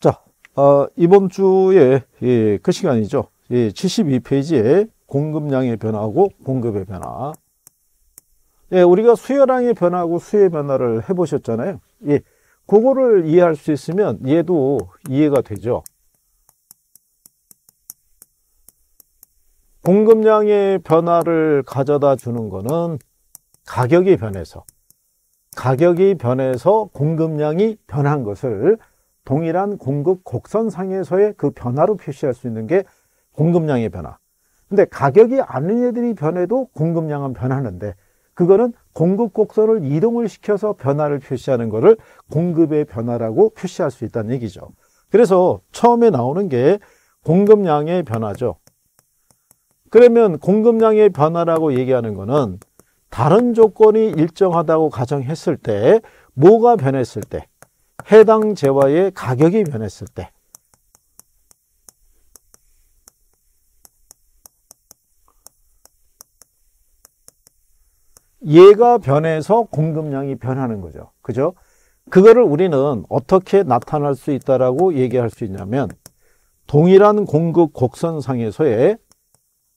자, 어, 이번 주에 예, 그 시간이죠. 예, 72페이지에 공급량의 변화하고 공급의 변화. 예, 우리가 수요량의 변화하고 수요의 변화를 해보셨잖아요. 예, 그거를 이해할 수 있으면 얘도 이해가 되죠. 공급량의 변화를 가져다 주는 거는 가격이 변해서 가격이 변해서 공급량이 변한 것을 동일한 공급 곡선상에서의 그 변화로 표시할 수 있는 게 공급량의 변화. 근데 가격이 아닌 애들이 변해도 공급량은 변하는데 그거는 공급 곡선을 이동을 시켜서 변화를 표시하는 거를 공급의 변화라고 표시할 수 있다는 얘기죠. 그래서 처음에 나오는 게 공급량의 변화죠. 그러면 공급량의 변화라고 얘기하는 거는 다른 조건이 일정하다고 가정했을 때 뭐가 변했을 때 해당 재화의 가격이 변했을 때 얘가 변해서 공급량이 변하는 거죠. 그죠? 그거를 우리는 어떻게 나타날 수 있다라고 얘기할 수 있냐면 동일한 공급 곡선상에서의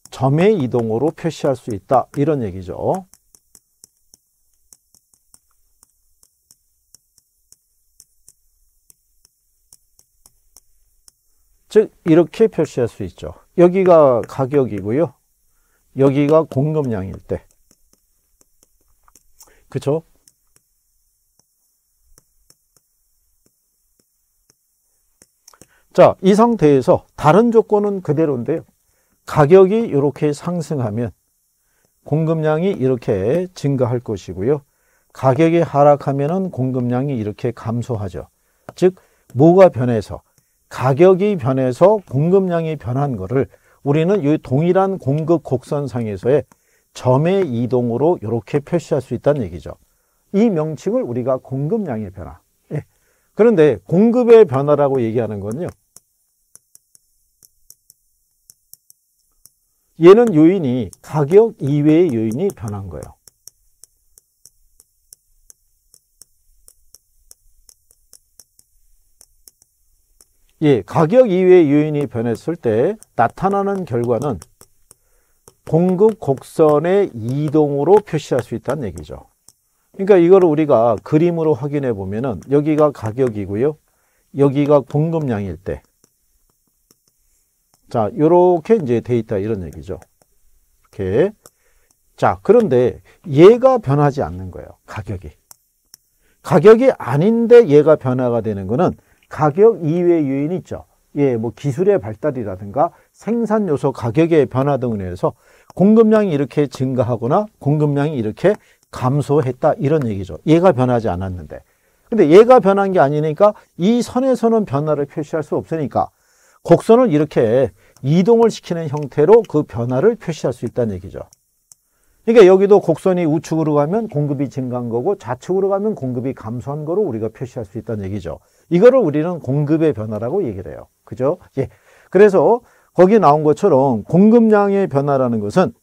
점의 이동으로 표시할 수 있다. 이런 얘기죠. 즉 이렇게 표시할 수 있죠. 여기가 가격이고요. 여기가 공급량일 때. 그쵸? 자, 이 상태에서 다른 조건은 그대로인데요. 가격이 이렇게 상승하면 공급량이 이렇게 증가할 것이고요. 가격이 하락하면 공급량이 이렇게 감소하죠. 즉, 뭐가 변해서 가격이 변해서 공급량이 변한 거를 우리는 이 동일한 공급 곡선상에서의 점의 이동으로 이렇게 표시할 수 있다는 얘기죠. 이 명칭을 우리가 공급량의 변화. 예. 그런데 공급의 변화라고 얘기하는 건요. 얘는 요인이 가격 이외의 요인이 변한 거예요. 예, 가격 이외의 요인이 변했을 때 나타나는 결과는 공급 곡선의 이동으로 표시할 수 있다는 얘기죠. 그러니까 이걸 우리가 그림으로 확인해 보면은 여기가 가격이고요. 여기가 공급량일 때. 자, 요렇게 이제 돼 있다 이런 얘기죠. 이렇게. 자, 그런데 얘가 변하지 않는 거예요. 가격이. 가격이 아닌데 얘가 변화가 되는 거는 가격 이외의 요인이 있죠. 예, 뭐 기술의 발달이라든가 생산 요소 가격의 변화 등을 인해서 공급량이 이렇게 증가하거나 공급량이 이렇게 감소했다 이런 얘기죠. 얘가 변하지 않았는데. 근데 얘가 변한 게 아니니까 이 선에서는 변화를 표시할 수 없으니까 곡선을 이렇게 이동을 시키는 형태로 그 변화를 표시할 수 있다는 얘기죠. 그러니까 여기도 곡선이 우측으로 가면 공급이 증가한 거고 좌측으로 가면 공급이 감소한 거로 우리가 표시할 수 있다는 얘기죠. 이거를 우리는 공급의 변화라고 얘기를 해요. 그죠? 예. 그래서 거기 나온 것처럼 공급량의 변화라는 것은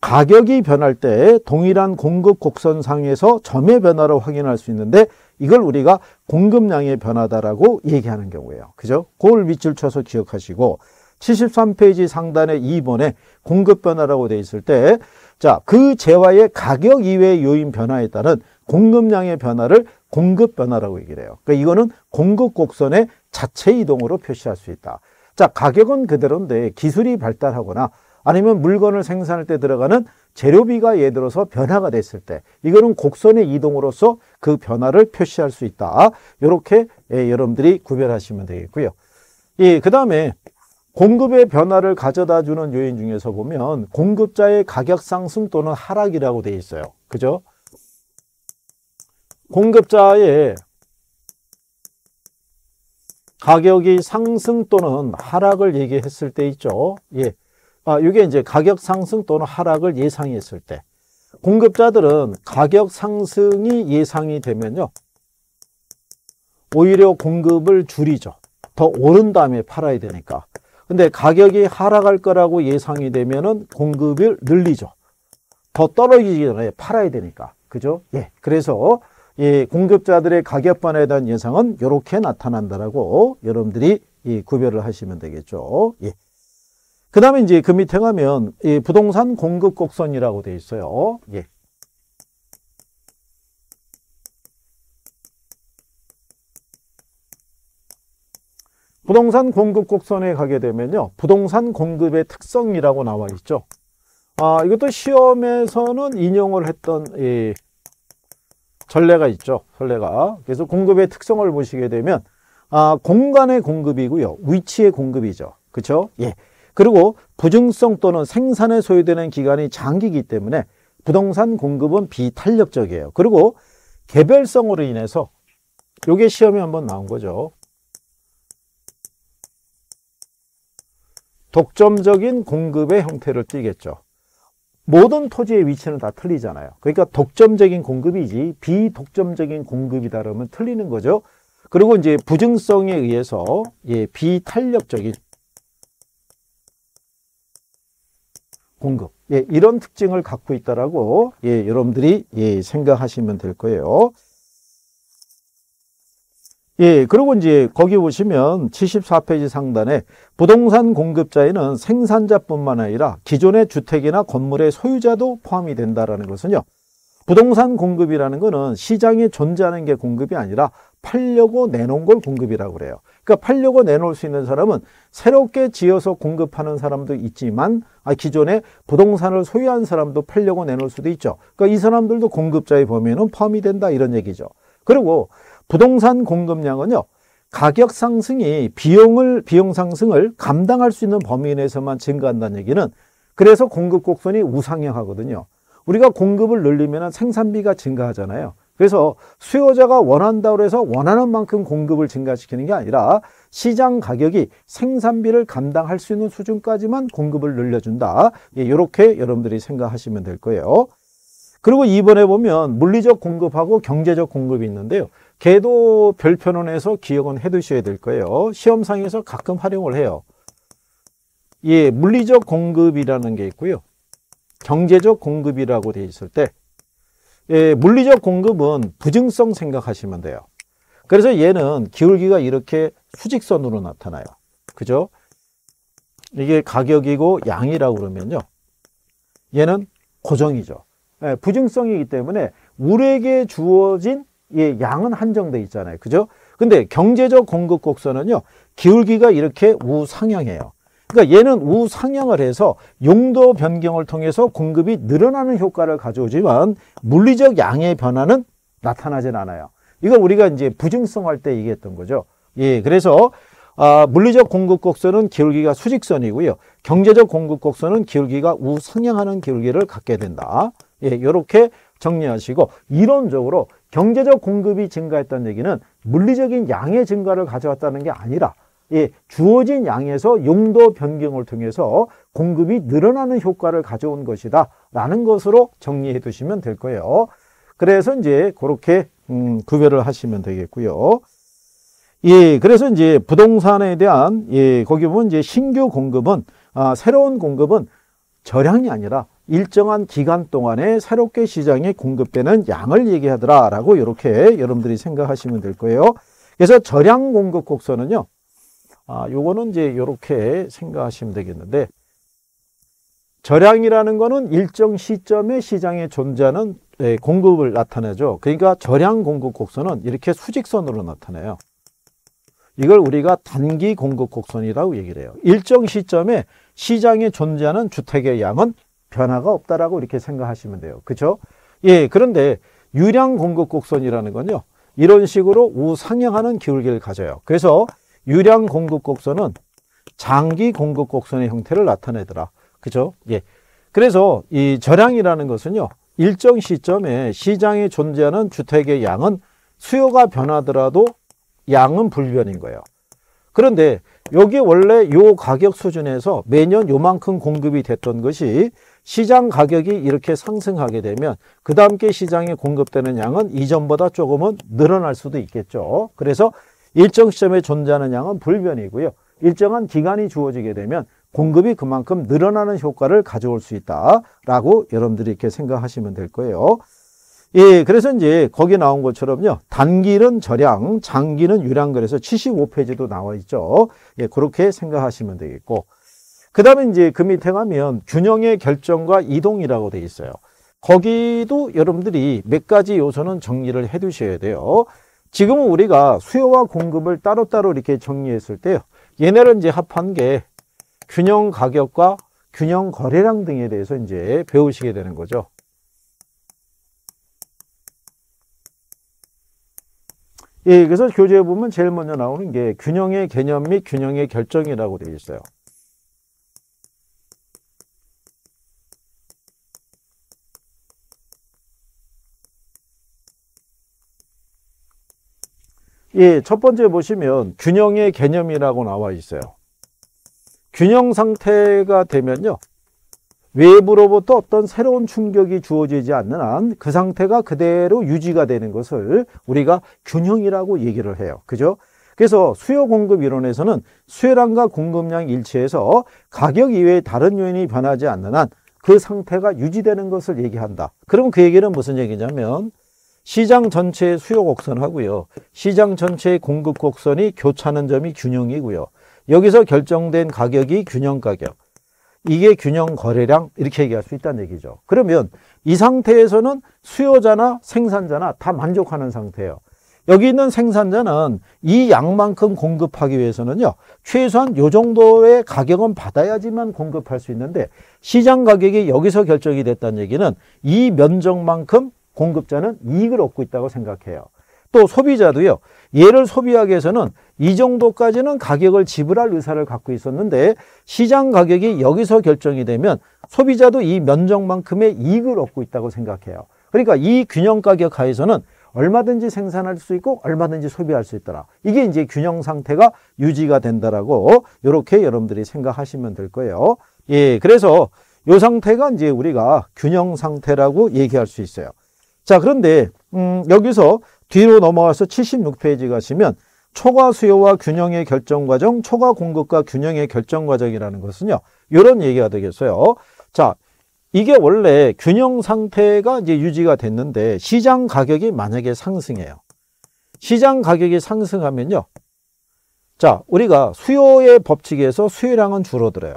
가격이 변할 때 동일한 공급 곡선상에서 점의 변화를 확인할 수 있는데 이걸 우리가 공급량의 변화다라고 얘기하는 경우예요. 그죠? 골 밑줄 쳐서 기억하시고 73페이지 상단에 2번에 공급 변화라고 돼 있을 때 자, 그 재화의 가격 이외의 요인 변화에 따른 공급량의 변화를 공급 변화라고 얘기를 해요. 그러니까 이거는 공급 곡선의 자체 이동으로 표시할 수 있다. 자, 가격은 그대로인데 기술이 발달하거나 아니면 물건을 생산할 때 들어가는 재료비가 예를 들어서 변화가 됐을 때 이거는 곡선의 이동으로서 그 변화를 표시할 수 있다. 이렇게 예, 여러분들이 구별하시면 되겠고요. 예, 그 다음에 공급의 변화를 가져다 주는 요인 중에서 보면 공급자의 가격 상승 또는 하락이라고 되어 있어요. 그죠? 공급자의 가격이 상승 또는 하락을 얘기했을 때 있죠. 예. 아, 이게 이제 가격 상승 또는 하락을 예상했을 때. 공급자들은 가격 상승이 예상이 되면요. 오히려 공급을 줄이죠. 더 오른 다음에 팔아야 되니까. 근데 가격이 하락할 거라고 예상이 되면은 공급을 늘리죠. 더 떨어지기 전에 팔아야 되니까. 그죠? 예. 그래서 이 공급자들의 가격 변화에 대한 예상은 이렇게 나타난다라고 여러분들이 이 구별을 하시면 되겠죠. 예. 그 다음에 이제 그 밑에 가면 이 부동산 공급 곡선이라고 되어 있어요. 예. 부동산 공급 곡선에 가게 되면요. 부동산 공급의 특성이라고 나와 있죠. 아, 이것도 시험에서는 인용을 했던 이 예. 전례가 있죠. 전례가. 그래서 공급의 특성을 보시게 되면 아, 공간의 공급이고요. 위치의 공급이죠. 그렇죠? 예. 그리고 부증성 또는 생산에 소요되는 기간이 장기이기 때문에 부동산 공급은 비탄력적이에요. 그리고 개별성으로 인해서 요게 시험에 한번 나온 거죠. 독점적인 공급의 형태를 띠겠죠. 모든 토지의 위치는 다 틀리잖아요. 그러니까 독점적인 공급이지 비독점적인 공급이다 그러면 틀리는 거죠. 그리고 이제 부증성에 의해서 예, 비탄력적인 공급 예, 이런 특징을 갖고 있다라고 예, 여러분들이 예, 생각하시면 될 거예요. 예, 그리고 이제 거기 보시면 74페이지 상단에 부동산 공급자에는 생산자뿐만 아니라 기존의 주택이나 건물의 소유자도 포함이 된다라는 것은요. 부동산 공급이라는 것은 시장에 존재하는 게 공급이 아니라 팔려고 내놓은 걸 공급이라고 그래요. 그러니까 팔려고 내놓을 수 있는 사람은 새롭게 지어서 공급하는 사람도 있지만 아, 기존에 부동산을 소유한 사람도 팔려고 내놓을 수도 있죠. 그러니까 이 사람들도 공급자의 범위에는 포함이 된다 이런 얘기죠. 그리고 부동산 공급량은요. 가격 상승이 비용을 비용 상승을 감당할 수 있는 범위 내에서만 증가한다는 얘기는 그래서 공급 곡선이 우상향하거든요. 우리가 공급을 늘리면 생산비가 증가하잖아요. 그래서 수요자가 원한다고 해서 원하는 만큼 공급을 증가시키는 게 아니라 시장 가격이 생산비를 감당할 수 있는 수준까지만 공급을 늘려준다. 이렇게 예, 여러분들이 생각하시면 될 거예요. 그리고 이번에 보면 물리적 공급하고 경제적 공급이 있는데요. 개도 별표현에서 기억은 해두셔야 될 거예요. 시험상에서 가끔 활용을 해요. 예, 물리적 공급이라는 게 있고요. 경제적 공급이라고 되어 있을 때 예, 물리적 공급은 부증성 생각하시면 돼요. 그래서 얘는 기울기가 이렇게 수직선으로 나타나요. 그죠? 이게 가격이고 양이라고 그러면요. 얘는 고정이죠. 예, 부증성이기 때문에 우리에게 주어진 예, 양은 한정돼 있잖아요. 그죠? 근데 경제적 공급 곡선은요. 기울기가 이렇게 우상향해요. 그러니까 얘는 우상향을 해서 용도 변경을 통해서 공급이 늘어나는 효과를 가져오지만 물리적 양의 변화는 나타나진 않아요. 이거 우리가 이제 부증성 할때 얘기했던 거죠. 예, 그래서 아, 물리적 공급 곡선은 기울기가 수직선이고요. 경제적 공급 곡선은 기울기가 우상향하는 기울기를 갖게 된다. 예, 이렇게 정리하시고 이론적으로 경제적 공급이 증가했다는 얘기는 물리적인 양의 증가를 가져왔다는 게 아니라 예, 주어진 양에서 용도 변경을 통해서 공급이 늘어나는 효과를 가져온 것이다 라는 것으로 정리해 두시면 될 거예요 그래서 이제 그렇게 음, 구별을 하시면 되겠고요 예, 그래서 이제 부동산에 대한 예, 거기 보면 이제 신규 공급은 아, 새로운 공급은 절량이 아니라 일정한 기간 동안에 새롭게 시장에 공급되는 양을 얘기하더라라고 이렇게 여러분들이 생각하시면 될 거예요. 그래서 저량 공급 곡선은요. 아, 요거는 이제 이렇게 생각하시면 되겠는데 저량이라는 거는 일정 시점에 시장에 존재하는 예, 공급을 나타내죠. 그러니까 저량 공급 곡선은 이렇게 수직선으로 나타나요. 이걸 우리가 단기 공급 곡선이라고 얘기를 해요. 일정 시점에 시장에 존재하는 주택의 양은 변화가 없다라고 이렇게 생각하시면 돼요. 그렇죠? 예, 그런데 유량 공급 곡선이라는 건요. 이런 식으로 우상향하는 기울기를 가져요. 그래서 유량 공급 곡선은 장기 공급 곡선의 형태를 나타내더라. 그죠? 예. 그래서 이 저량이라는 것은요. 일정 시점에 시장에 존재하는 주택의 양은 수요가 변하더라도 양은 불변인 거예요. 그런데 여기 원래 요 가격 수준에서 매년 요만큼 공급이 됐던 것이 시장 가격이 이렇게 상승하게 되면 그 다음 게 시장에 공급되는 양은 이전보다 조금은 늘어날 수도 있겠죠. 그래서 일정 시점에 존재하는 양은 불변이고요. 일정한 기간이 주어지게 되면 공급이 그만큼 늘어나는 효과를 가져올 수 있다라고 여러분들이 이렇게 생각하시면 될 거예요. 예, 그래서 이제 거기 나온 것처럼요. 단기는 절양, 장기는 유량 그래서 75페이지도 나와 있죠. 예, 그렇게 생각하시면 되겠고. 그 다음에 이제 그 밑에 가면 균형의 결정과 이동이라고 돼 있어요. 거기도 여러분들이 몇 가지 요소는 정리를 해 두셔야 돼요. 지금은 우리가 수요와 공급을 따로따로 이렇게 정리했을 때요. 얘네를 이제 합한 게 균형 가격과 균형 거래량 등에 대해서 이제 배우시게 되는 거죠. 예, 그래서 교재에 보면 제일 먼저 나오는 게 균형의 개념 및 균형의 결정이라고 되어 있어요. 예, 첫 번째 보시면 균형의 개념이라고 나와 있어요. 균형 상태가 되면요. 외부로부터 어떤 새로운 충격이 주어지지 않는 한 그 상태가 그대로 유지가 되는 것을 우리가 균형이라고 얘기를 해요. 그죠? 그래서 수요 공급 이론에서는 수요량과 공급량 일치해서 가격 이외의 다른 요인이 변하지 않는 한 그 상태가 유지되는 것을 얘기한다. 그럼 그 얘기는 무슨 얘기냐면 시장 전체의 수요 곡선하고요. 시장 전체의 공급 곡선이 교차하는 점이 균형이고요. 여기서 결정된 가격이 균형 가격. 이게 균형 거래량 이렇게 얘기할 수 있다는 얘기죠. 그러면 이 상태에서는 수요자나 생산자나 다 만족하는 상태예요. 여기 있는 생산자는 이 양만큼 공급하기 위해서는요. 최소한 요 정도의 가격은 받아야지만 공급할 수 있는데 시장 가격이 여기서 결정이 됐다는 얘기는 이 면적만큼 공급자는 이익을 얻고 있다고 생각해요. 또 소비자도요. 얘를 소비하기 위해서는 이 정도까지는 가격을 지불할 의사를 갖고 있었는데 시장 가격이 여기서 결정이 되면 소비자도 이 면적만큼의 이익을 얻고 있다고 생각해요. 그러니까 이 균형 가격 하에서는 얼마든지 생산할 수 있고 얼마든지 소비할 수 있더라. 이게 이제 균형 상태가 유지가 된다라고 이렇게 여러분들이 생각하시면 될 거예요. 예, 그래서 이 상태가 이제 우리가 균형 상태라고 얘기할 수 있어요. 자, 그런데 음, 여기서 뒤로 넘어가서 76페이지 가시면 초과 수요와 균형의 결정 과정, 초과 공급과 균형의 결정 과정이라는 것은요. 이런 얘기가 되겠어요. 자, 이게 원래 균형 상태가 이제 유지가 됐는데 시장 가격이 만약에 상승해요. 시장 가격이 상승하면요. 자, 우리가 수요의 법칙에서 수요량은 줄어들어요.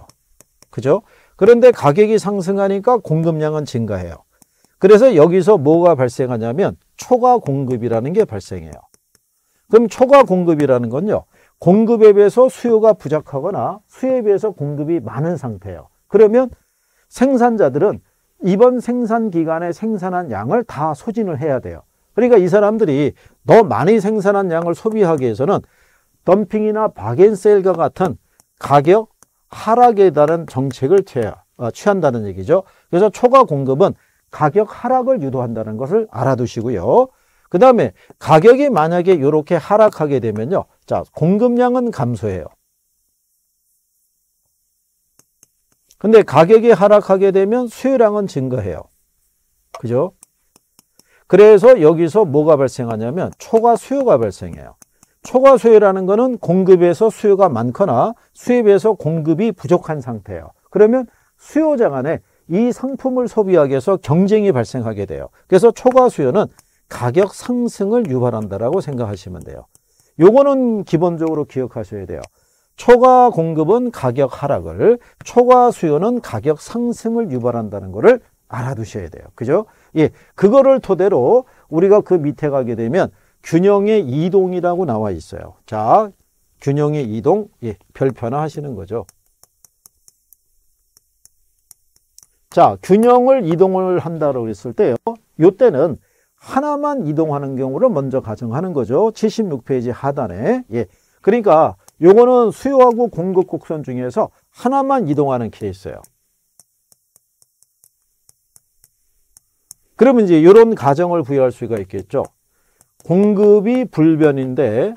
그죠? 그런데 가격이 상승하니까 공급량은 증가해요. 그래서 여기서 뭐가 발생하냐면 초과 공급이라는 게 발생해요. 그럼 초과 공급이라는 건요. 공급에 비해서 수요가 부족하거나 수요에 비해서 공급이 많은 상태예요. 그러면 생산자들은 이번 생산 기간에 생산한 양을 다 소진을 해야 돼요. 그러니까 이 사람들이 더 많이 생산한 양을 소비하기 위해서는 덤핑이나 바겐셀과 같은 가격 하락에 따른 정책을 어, 취한다는 얘기죠. 그래서 초과 공급은 가격 하락을 유도한다는 것을 알아두시고요. 그 다음에 가격이 만약에 이렇게 하락하게 되면요. 자, 공급량은 감소해요. 근데 가격이 하락하게 되면 수요량은 증가해요. 그죠? 그래서 여기서 뭐가 발생하냐면 초과 수요가 발생해요. 초과 수요라는 거는 공급에서 수요가 많거나 수입에서 공급이 부족한 상태예요. 그러면 수요장 안에 이 상품을 소비하게 해서 경쟁이 발생하게 돼요. 그래서 초과 수요는 가격 상승을 유발한다라고 생각하시면 돼요. 요거는 기본적으로 기억하셔야 돼요. 초과 공급은 가격 하락을, 초과 수요는 가격 상승을 유발한다는 것을 알아두셔야 돼요. 그죠? 예. 그거를 토대로 우리가 그 밑에 가게 되면 균형의 이동이라고 나와 있어요. 자, 균형의 이동, 예, 별편화 하시는 거죠. 자, 균형을 이동을 한다고 했을 때요. 요때는 하나만 이동하는 경우를 먼저 가정하는 거죠. 76페이지 하단에. 예. 그러니까 요거는 수요하고 공급 곡선 중에서 하나만 이동하는 케이스예요. 그러면 이제 요런 가정을 부여할 수가 있겠죠. 공급이 불변인데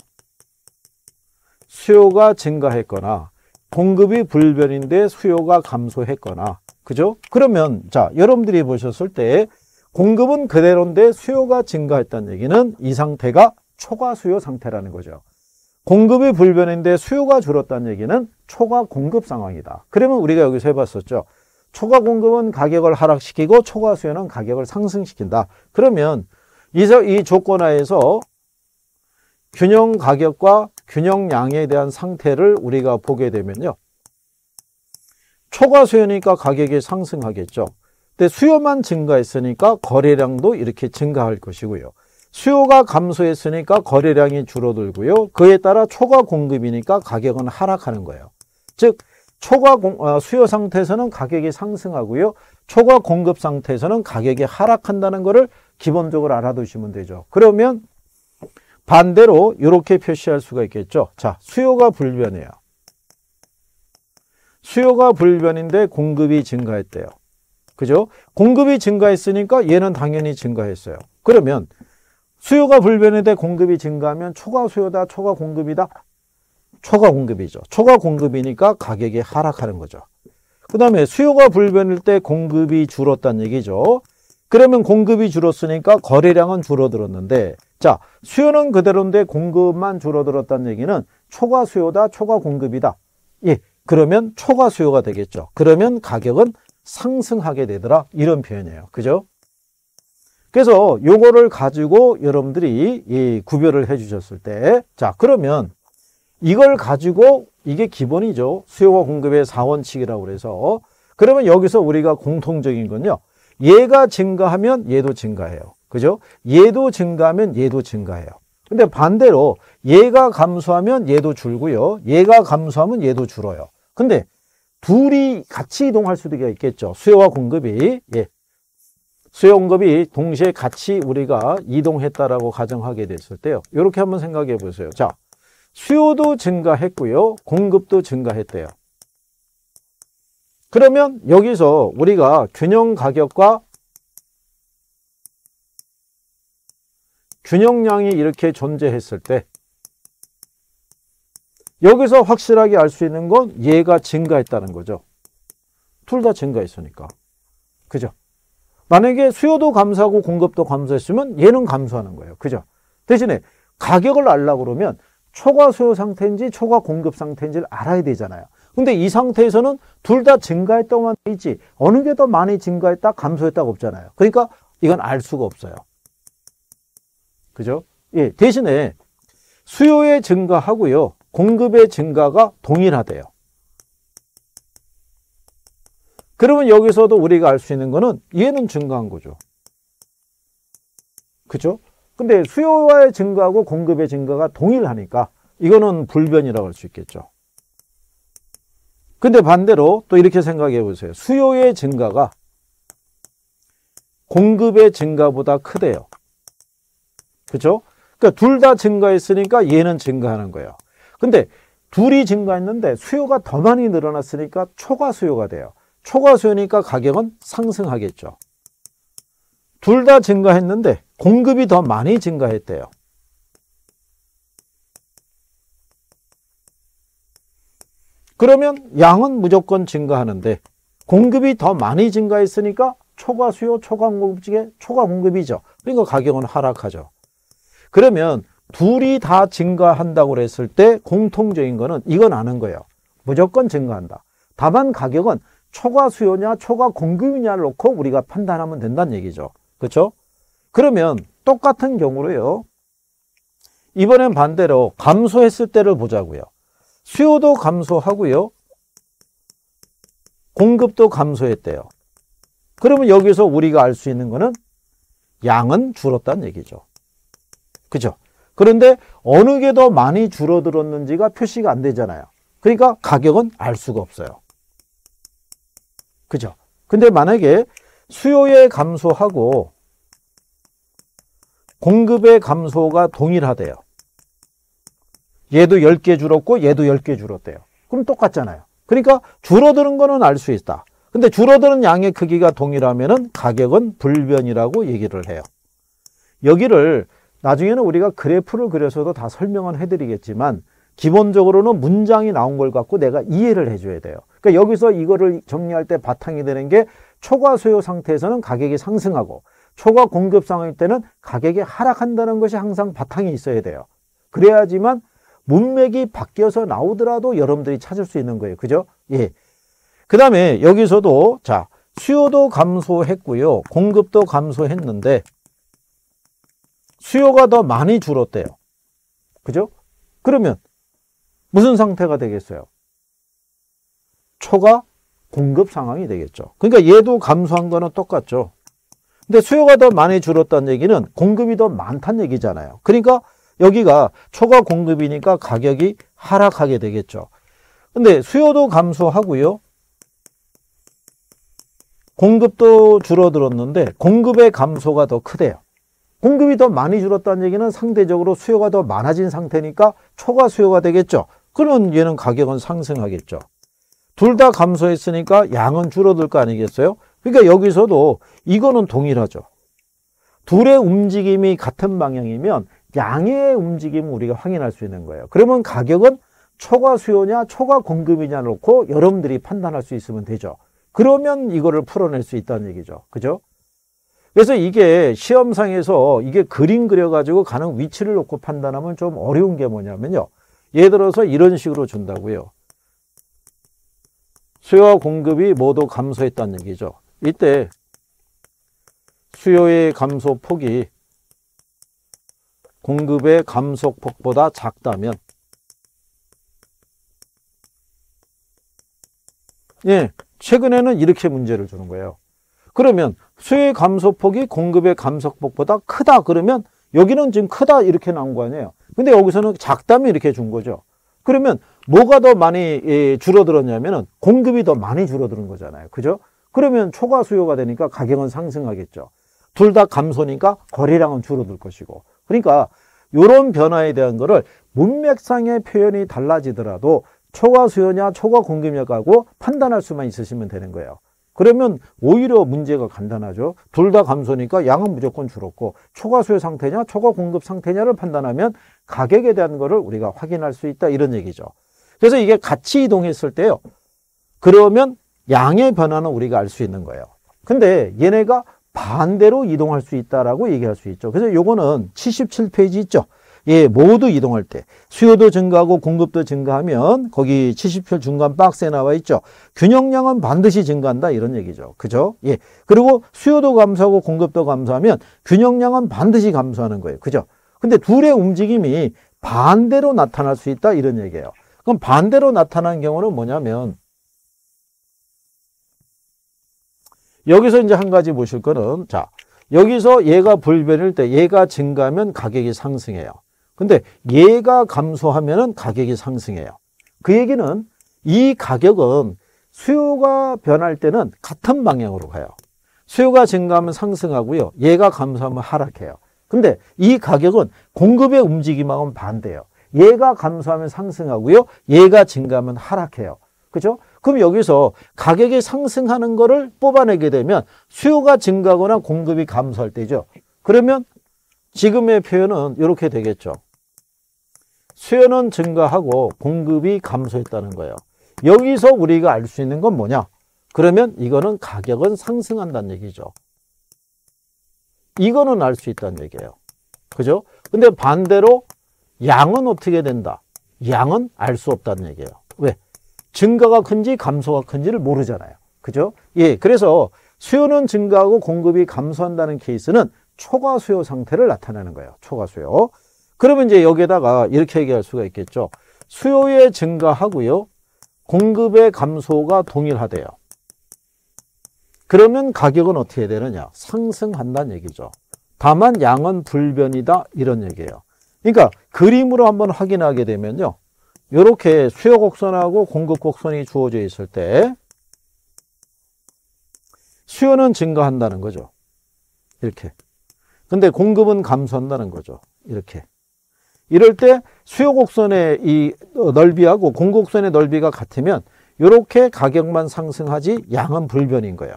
수요가 증가했거나 공급이 불변인데 수요가 감소했거나 그죠? 그러면 자 여러분들이 보셨을 때 공급은 그대로인데 수요가 증가했다는 얘기는 이 상태가 초과 수요 상태라는 거죠. 공급이 불변인데 수요가 줄었다는 얘기는 초과 공급 상황이다. 그러면 우리가 여기서 해봤었죠. 초과 공급은 가격을 하락시키고 초과 수요는 가격을 상승시킨다. 그러면 이 조건하에서 균형 가격과 균형 양에 대한 상태를 우리가 보게 되면요. 초과 수요니까 가격이 상승하겠죠. 근데 수요만 증가했으니까 거래량도 이렇게 증가할 것이고요. 수요가 감소했으니까 거래량이 줄어들고요. 그에 따라 초과 공급이니까 가격은 하락하는 거예요. 즉 초과 공, 아, 수요 상태에서는 가격이 상승하고요. 초과 공급 상태에서는 가격이 하락한다는 것을 기본적으로 알아두시면 되죠. 그러면 반대로 이렇게 표시할 수가 있겠죠. 자, 수요가 불변해요. 수요가 불변인데 공급이 증가했대요. 그죠? 공급이 증가했으니까 얘는 당연히 증가했어요. 그러면 수요가 불변인데 공급이 증가하면 초과 수요다, 초과 공급이다. 초과 공급이죠. 초과 공급이니까 가격이 하락하는 거죠. 그 다음에 수요가 불변일 때 공급이 줄었다는 얘기죠. 그러면 공급이 줄었으니까 거래량은 줄어들었는데 자 수요는 그대로인데 공급만 줄어들었다는 얘기는 초과 수요다 초과 공급이다. 예, 그러면 초과 수요가 되겠죠. 그러면 가격은 상승하게 되더라. 이런 표현이에요. 그죠? 그래서 요거를 가지고 여러분들이 이 구별을 해 주셨을 때 자, 그러면 이걸 가지고 이게 기본이죠. 수요와 공급의 사원칙이라고 그래서 그러면 여기서 우리가 공통적인 건요. 얘가 증가하면 얘도 증가해요. 그죠? 얘도 증가하면 얘도 증가해요. 근데 반대로 얘가 감소하면 얘도 줄고요. 얘가 감소하면 얘도 줄어요. 근데 둘이 같이 이동할 수도 있겠죠. 수요와 공급이 예. 수요 공급이 동시에 같이 우리가 이동했다라고 가정하게 됐을 때요. 이렇게 한번 생각해 보세요. 자, 수요도 증가했고요. 공급도 증가했대요. 그러면 여기서 우리가 균형 가격과 균형량이 이렇게 존재했을 때 여기서 확실하게 알 수 있는 건 얘가 증가했다는 거죠. 둘 다 증가했으니까. 그죠? 만약에 수요도 감소하고 공급도 감소했으면 얘는 감소하는 거예요. 그죠? 대신에 가격을 알라 그러면 초과 수요 상태인지 초과 공급 상태인지를 알아야 되잖아요. 근데 이 상태에서는 둘 다 증가했다고만 있지 어느 게 더 많이 증가했다 감소했다가 없잖아요. 그러니까 이건 알 수가 없어요. 그죠? 예, 대신에 수요에 증가하고요. 공급의 증가가 동일하대요. 그러면 여기서도 우리가 알 수 있는 거는 얘는 증가한 거죠. 그죠? 근데 수요와의 증가하고 공급의 증가가 동일하니까 이거는 불변이라고 할 수 있겠죠. 근데 반대로 또 이렇게 생각해 보세요. 수요의 증가가 공급의 증가보다 크대요. 그죠? 그러니까 둘 다 증가했으니까 얘는 증가하는 거예요. 근데 둘이 증가했는데 수요가 더 많이 늘어났으니까 초과 수요가 돼요. 초과 수요니까 가격은 상승하겠죠. 둘 다 증가했는데 공급이 더 많이 증가했대요. 그러면 양은 무조건 증가하는데 공급이 더 많이 증가했으니까 초과 수요, 초과 공급 중에 초과 공급이죠. 그러니까 가격은 하락하죠. 그러면 둘이 다 증가한다고 했을 때 공통적인 거는 이건 아는 거예요. 무조건 증가한다. 다만 가격은 초과 수요냐 초과 공급이냐를 놓고 우리가 판단하면 된다는 얘기죠. 그렇죠? 그러면 똑같은 경우로요. 이번엔 반대로 감소했을 때를 보자고요. 수요도 감소하고요. 공급도 감소했대요. 그러면 여기서 우리가 알 수 있는 거는 양은 줄었다는 얘기죠. 그죠? 렇 그런데 어느 게 더 많이 줄어들었는지가 표시가 안 되잖아요. 그러니까 가격은 알 수가 없어요. 그죠? 근데 만약에 수요의 감소하고 공급의 감소가 동일하대요. 얘도 10개 줄었고 얘도 10개 줄었대요. 그럼 똑같잖아요. 그러니까 줄어드는 거는 알 수 있다. 근데 줄어드는 양의 크기가 동일하면 가격은 불변이라고 얘기를 해요. 여기를 나중에는 우리가 그래프를 그려서도 다 설명은 해드리겠지만 기본적으로는 문장이 나온 걸 갖고 내가 이해를 해줘야 돼요. 그러니까 여기서 이거를 정리할 때 바탕이 되는 게 초과 수요 상태에서는 가격이 상승하고 초과 공급 상황일 때는 가격이 하락한다는 것이 항상 바탕이 있어야 돼요. 그래야지만 문맥이 바뀌어서 나오더라도 여러분들이 찾을 수 있는 거예요. 그죠? 예. 그 다음에 여기서도 자 수요도 감소했고요. 공급도 감소했는데 수요가 더 많이 줄었대요. 그죠? 그러면 무슨 상태가 되겠어요? 초과 공급 상황이 되겠죠. 그러니까 얘도 감소한 거는 똑같죠. 근데 수요가 더 많이 줄었다는 얘기는 공급이 더 많다는 얘기잖아요. 그러니까 여기가 초과 공급이니까 가격이 하락하게 되겠죠. 근데 수요도 감소하고요. 공급도 줄어들었는데 공급의 감소가 더 크대요. 공급이 더 많이 줄었다는 얘기는 상대적으로 수요가 더 많아진 상태니까 초과 수요가 되겠죠. 그러면 얘는 가격은 상승하겠죠. 둘 다 감소했으니까 양은 줄어들 거 아니겠어요? 그러니까 여기서도 이거는 동일하죠. 둘의 움직임이 같은 방향이면 양의 움직임을 우리가 확인할 수 있는 거예요. 그러면 가격은 초과 수요냐 초과 공급이냐 놓고 여러분들이 판단할 수 있으면 되죠. 그러면 이거를 풀어낼 수 있다는 얘기죠. 그죠? 그래서 이게 시험상에서 이게 그림 그려가지고 가는 위치를 놓고 판단하면 좀 어려운 게 뭐냐면요. 예를 들어서 이런 식으로 준다고요. 수요와 공급이 모두 감소했다는 얘기죠. 이때 수요의 감소 폭이 공급의 감소 폭보다 작다면 예, 최근에는 이렇게 문제를 주는 거예요. 그러면 수요의 감소폭이 공급의 감소폭보다 크다 그러면 여기는 지금 크다 이렇게 나온 거 아니에요. 근데 여기서는 작다면 이렇게 준 거죠. 그러면 뭐가 더 많이 예, 줄어들었냐면은 공급이 더 많이 줄어드는 거잖아요. 그죠? 그러면 초과 수요가 되니까 가격은 상승하겠죠. 둘 다 감소니까 거래량은 줄어들 것이고. 그러니까 이런 변화에 대한 거를 문맥상의 표현이 달라지더라도 초과 수요냐 초과 공급냐하고 판단할 수만 있으시면 되는 거예요. 그러면 오히려 문제가 간단하죠. 둘 다 감소니까 양은 무조건 줄었고 초과수요 상태냐 초과 공급 상태냐를 판단하면 가격에 대한 것을 우리가 확인할 수 있다 이런 얘기죠. 그래서 이게 같이 이동했을 때요. 그러면 양의 변화는 우리가 알 수 있는 거예요. 근데 얘네가 반대로 이동할 수 있다라고 얘기할 수 있죠. 그래서 요거는 77페이지 있죠. 예, 모두 이동할 때 수요도 증가하고 공급도 증가하면 거기 70표 중간 박스에 나와 있죠. 균형량은 반드시 증가한다 이런 얘기죠. 그죠? 예. 그리고 수요도 감소하고 공급도 감소하면 균형량은 반드시 감소하는 거예요. 그죠? 근데 둘의 움직임이 반대로 나타날 수 있다 이런 얘기예요. 그럼 반대로 나타난 경우는 뭐냐면 여기서 이제 한 가지 보실 거는 자 여기서 얘가 불변일 때 얘가 증가하면 가격이 상승해요. 근데 얘가 감소하면 가격이 상승해요. 그 얘기는 이 가격은 수요가 변할 때는 같은 방향으로 가요. 수요가 증가하면 상승하고요. 얘가 감소하면 하락해요. 근데 이 가격은 공급의 움직임하고는 반대예요. 얘가 감소하면 상승하고요. 얘가 증가하면 하락해요. 그죠? 그럼 여기서 가격이 상승하는 거를 뽑아내게 되면 수요가 증가하거나 공급이 감소할 때죠. 그러면 지금의 표현은 이렇게 되겠죠. 수요는 증가하고 공급이 감소했다는 거예요. 여기서 우리가 알 수 있는 건 뭐냐? 그러면 이거는 가격은 상승한다는 얘기죠. 이거는 알 수 있다는 얘기예요. 그죠? 근데 반대로 양은 어떻게 된다? 양은 알 수 없다는 얘기예요. 왜? 증가가 큰지 감소가 큰지를 모르잖아요. 그죠? 예, 그래서 수요는 증가하고 공급이 감소한다는 케이스는 초과 수요 상태를 나타내는 거예요. 초과 수요. 그러면 이제 여기에다가 이렇게 얘기할 수가 있겠죠. 수요의 증가하고요. 공급의 감소가 동일하대요. 그러면 가격은 어떻게 되느냐? 상승한다는 얘기죠. 다만 양은 불변이다 이런 얘기예요. 그러니까 그림으로 한번 확인하게 되면요. 이렇게 수요 곡선하고 공급 곡선이 주어져 있을 때 수요는 증가한다는 거죠. 이렇게. 근데 공급은 감소한다는 거죠. 이렇게. 이럴 때 수요 곡선의 이 어, 넓이하고 공 곡선의 넓이가 같으면 이렇게 가격만 상승하지 양은 불변인 거예요.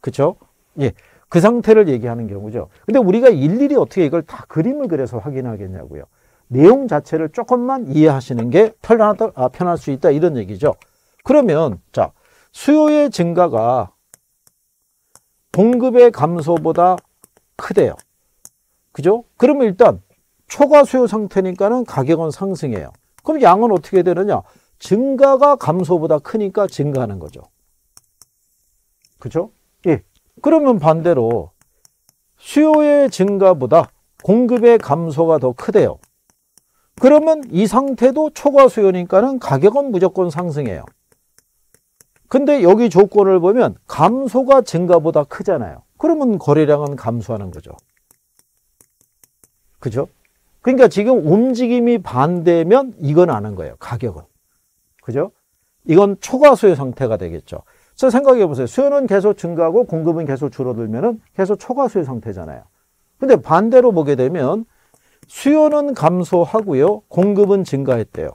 그렇죠? 예. 그 상태를 얘기하는 경우죠. 근데 우리가 일일이 어떻게 이걸 다 그림을 그려서 확인하겠냐고요. 내용 자체를 조금만 이해하시는 게편하 아, 편할 수 있다 이런 얘기죠. 그러면 자 수요의 증가가 공급의 감소보다 크대요. 그죠? 그러면 일단 초과 수요 상태니까는 가격은 상승해요. 그럼 양은 어떻게 되느냐? 증가가 감소보다 크니까 증가하는 거죠. 그죠? 예. 그러면 반대로 수요의 증가보다 공급의 감소가 더 크대요. 그러면 이 상태도 초과 수요니까는 가격은 무조건 상승해요. 근데 여기 조건을 보면 감소가 증가보다 크잖아요. 그러면 거래량은 감소하는 거죠. 그죠? 그러니까 지금 움직임이 반대면 이건 아는 거예요. 가격은. 그죠? 이건 초과수요 상태가 되겠죠. 그래서 생각해 보세요. 수요는 계속 증가하고 공급은 계속 줄어들면은 계속 초과수요 상태잖아요. 근데 반대로 보게 되면 수요는 감소하고요. 공급은 증가했대요.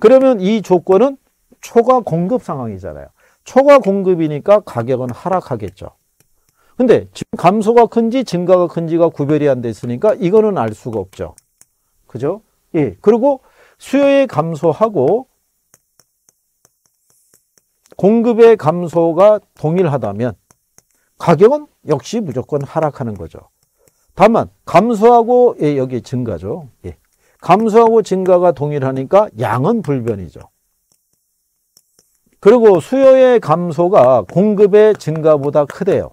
그러면 이 조건은 초과 공급 상황이잖아요. 초과 공급이니까 가격은 하락하겠죠. 근데 지금 감소가 큰지 증가가 큰지가 구별이 안 돼 있으니까 이거는 알 수가 없죠. 그죠? 예. 그리고 수요의 감소하고 공급의 감소가 동일하다면 가격은 역시 무조건 하락하는 거죠. 다만 감소하고 예, 여기 증가죠. 예. 감소하고 증가가 동일하니까 양은 불변이죠. 그리고 수요의 감소가 공급의 증가보다 크대요.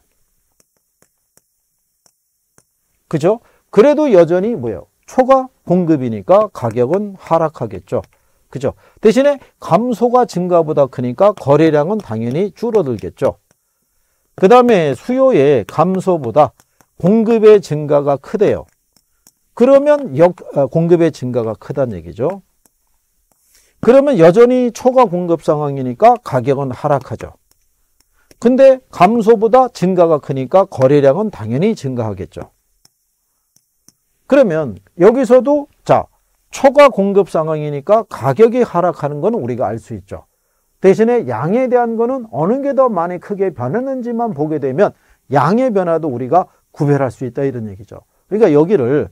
그죠? 그래도 여전히 뭐예요? 초과 공급이니까 가격은 하락하겠죠. 그죠? 대신에 감소가 증가보다 크니까 거래량은 당연히 줄어들겠죠. 그 다음에 수요의 감소보다 공급의 증가가 크대요. 그러면 역, 아, 공급의 증가가 크다는 얘기죠. 그러면 여전히 초과 공급 상황이니까 가격은 하락하죠. 근데 감소보다 증가가 크니까 거래량은 당연히 증가하겠죠. 그러면 여기서도 자 초과 공급 상황이니까 가격이 하락하는 건 우리가 알 수 있죠. 대신에 양에 대한 거는 어느 게 더 많이 크게 변했는지만 보게 되면 양의 변화도 우리가 구별할 수 있다 이런 얘기죠. 그러니까 여기를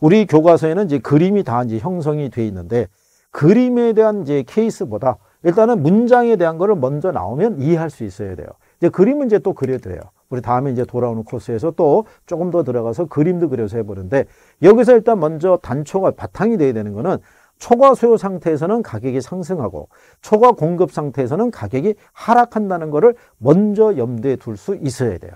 우리 교과서에는 이제 그림이 다 이제 형성이 돼 있는데 그림에 대한 이제 케이스보다 일단은 문장에 대한 거를 먼저 나오면 이해할 수 있어야 돼요. 이제 그림은 이제 또 그려드려요. 우리 다음에 이제 돌아오는 코스에서 또 조금 더 들어가서 그림도 그려서 해보는데 여기서 일단 먼저 단초가 바탕이 돼야 되는 거는 초과 수요 상태에서는 가격이 상승하고 초과 공급 상태에서는 가격이 하락한다는 것을 먼저 염두에 둘 수 있어야 돼요.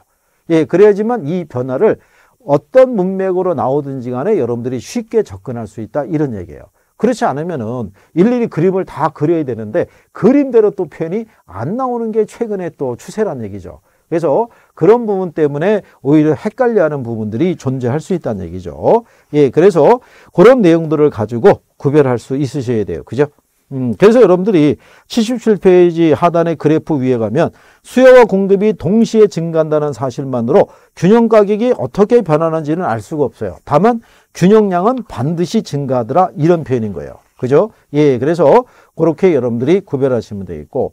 예, 그래야지만 이 변화를 어떤 문맥으로 나오든지 간에 여러분들이 쉽게 접근할 수 있다 이런 얘기예요. 그렇지 않으면은 일일이 그림을 다 그려야 되는데 그림대로 또 표현이 안 나오는 게 최근에 또 추세란 얘기죠. 그래서 그런 부분 때문에 오히려 헷갈려하는 부분들이 존재할 수 있다는 얘기죠. 예, 그래서 그런 내용들을 가지고 구별할 수 있으셔야 돼요. 그죠? 음, 그래서 여러분들이 77페이지 하단의 그래프 위에 가면 수요와 공급이 동시에 증가한다는 사실만으로 균형 가격이 어떻게 변하는지는 알 수가 없어요. 다만 균형량은 반드시 증가하더라 이런 표현인 거예요. 그죠? 예, 그래서 그렇게 여러분들이 구별하시면 되겠고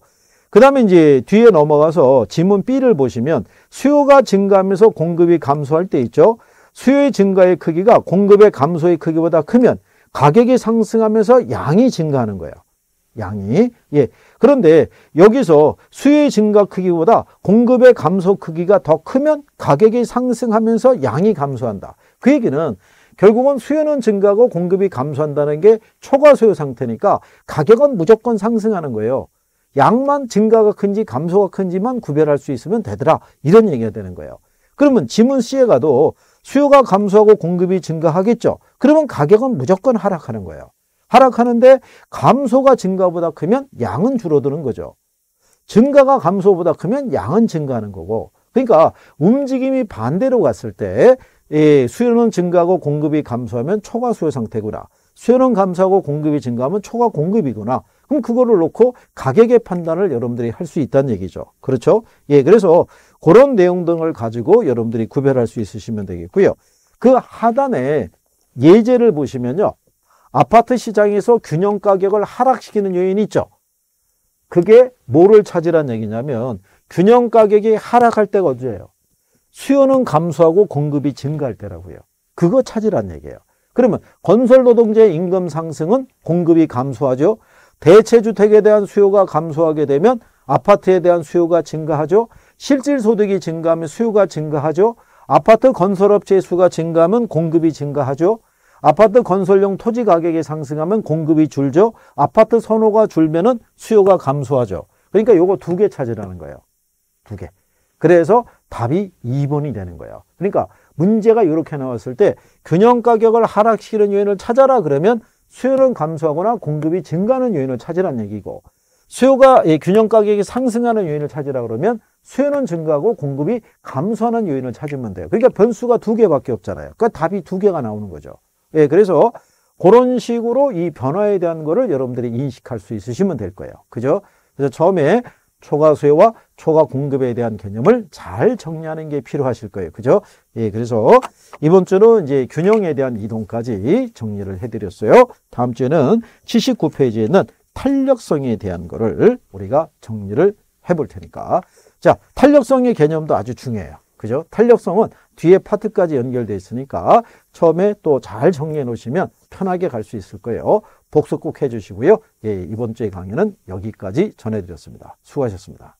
그 다음에 이제 뒤에 넘어가서 지문 B를 보시면 수요가 증가하면서 공급이 감소할 때 있죠. 수요의 증가의 크기가 공급의 감소의 크기보다 크면 가격이 상승하면서 양이 증가하는 거예요. 양이. 예. 그런데 여기서 수요의 증가 크기보다 공급의 감소 크기가 더 크면 가격이 상승하면서 양이 감소한다. 그 얘기는 결국은 수요는 증가하고 공급이 감소한다는 게 초과 수요 상태니까 가격은 무조건 상승하는 거예요. 양만 증가가 큰지 감소가 큰지만 구별할 수 있으면 되더라. 이런 얘기가 되는 거예요. 그러면 지문 C에 가도 수요가 감소하고 공급이 증가하겠죠. 그러면 가격은 무조건 하락하는 거예요. 하락하는데 감소가 증가보다 크면 양은 줄어드는 거죠. 증가가 감소보다 크면 양은 증가하는 거고 그러니까 움직임이 반대로 갔을 때 수요는 증가하고 공급이 감소하면 초과 수요 상태구나. 수요는 감소하고 공급이 증가하면 초과 공급이구나. 그럼 그거를 놓고 가격의 판단을 여러분들이 할 수 있다는 얘기죠. 그렇죠? 예, 그래서 그런 내용 등을 가지고 여러분들이 구별할 수 있으시면 되겠고요. 그 하단에 예제를 보시면요. 아파트 시장에서 균형 가격을 하락시키는 요인이 있죠. 그게 뭐를 찾으라는 얘기냐면 균형 가격이 하락할 때가 언제예요? 수요는 감소하고 공급이 증가할 때라고요. 그거 찾으라는 얘기예요. 그러면 건설 노동자의 임금 상승은 공급이 감소하죠. 대체주택에 대한 수요가 감소하게 되면 아파트에 대한 수요가 증가하죠. 실질 소득이 증가하면 수요가 증가하죠. 아파트 건설업체의 수가 증가하면 공급이 증가하죠. 아파트 건설용 토지 가격이 상승하면 공급이 줄죠. 아파트 선호가 줄면은 수요가 감소하죠. 그러니까 요거 두 개 찾으라는 거예요. 두 개. 그래서 답이 2번이 되는 거예요. 그러니까 문제가 이렇게 나왔을 때 균형 가격을 하락시키는 요인을 찾아라 그러면 수요는 감소하거나 공급이 증가하는 요인을 찾으라는 얘기고 수요가 예, 균형 가격이 상승하는 요인을 찾으라 그러면 수요는 증가하고 공급이 감소하는 요인을 찾으면 돼요. 그러니까 변수가 두 개밖에 없잖아요. 그러니까 답이 두 개가 나오는 거죠. 예, 그래서 그런 식으로 이 변화에 대한 거를 여러분들이 인식할 수 있으시면 될 거예요. 그죠? 그래서 처음에 초과 수요와 초과 공급에 대한 개념을 잘 정리하는 게 필요하실 거예요. 그죠? 예, 그래서 이번 주는 이제 균형에 대한 이동까지 정리를 해드렸어요. 다음 주에는 79페이지에 있는 탄력성에 대한 거를 우리가 정리를 해볼 테니까. 자, 탄력성의 개념도 아주 중요해요. 그죠? 탄력성은 뒤에 파트까지 연결돼 있으니까 처음에 또 잘 정리해 놓으시면 편하게 갈 수 있을 거예요. 복습 꼭 해주시고요. 예, 이번 주의 강의는 여기까지 전해드렸습니다. 수고하셨습니다.